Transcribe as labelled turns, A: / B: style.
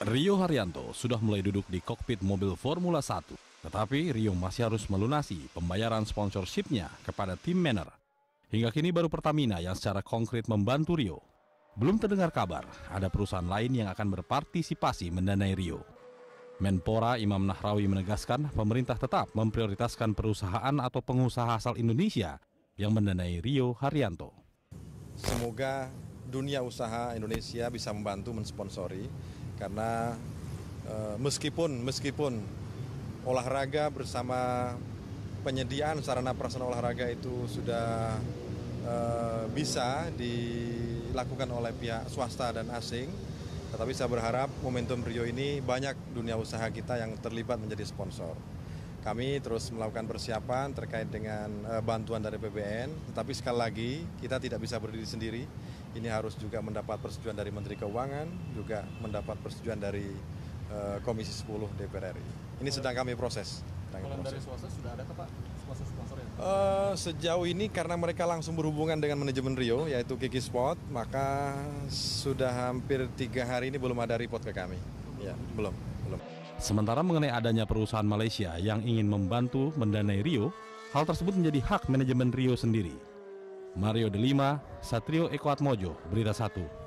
A: Rio Haryanto sudah mulai duduk di kokpit mobil Formula 1, tetapi Rio masih harus melunasi pembayaran sponsorshipnya kepada tim Manor. Hingga kini baru Pertamina yang secara konkret membantu Rio. Belum terdengar kabar ada perusahaan lain yang akan berpartisipasi mendanai Rio. Menpora Imam Nahrawi menegaskan pemerintah tetap memprioritaskan perusahaan atau pengusaha asal Indonesia yang mendanai Rio Haryanto.
B: Semoga dunia usaha Indonesia bisa membantu mensponsori karena eh, meskipun meskipun olahraga bersama penyediaan sarana prasarana olahraga itu sudah eh, bisa dilakukan oleh pihak swasta dan asing, tetapi saya berharap momentum Rio ini banyak dunia usaha kita yang terlibat menjadi sponsor. Kami terus melakukan persiapan terkait dengan uh, bantuan dari PBN, tetapi sekali lagi kita tidak bisa berdiri sendiri. Ini harus juga mendapat persetujuan dari Menteri Keuangan, juga mendapat persetujuan dari uh, Komisi 10 DPR RI. Ini sedang kami proses. Kalau dari
A: swasta sudah ada Pak
B: Uh, sejauh ini karena mereka langsung berhubungan dengan manajemen Rio yaitu Kiki Sport maka sudah hampir tiga hari ini belum ada report ke kami.
A: ya belum belum. Sementara mengenai adanya perusahaan Malaysia yang ingin membantu mendanai Rio, hal tersebut menjadi hak manajemen Rio sendiri. Mario Delima, Satrio Ekoatmojo, Berita 1.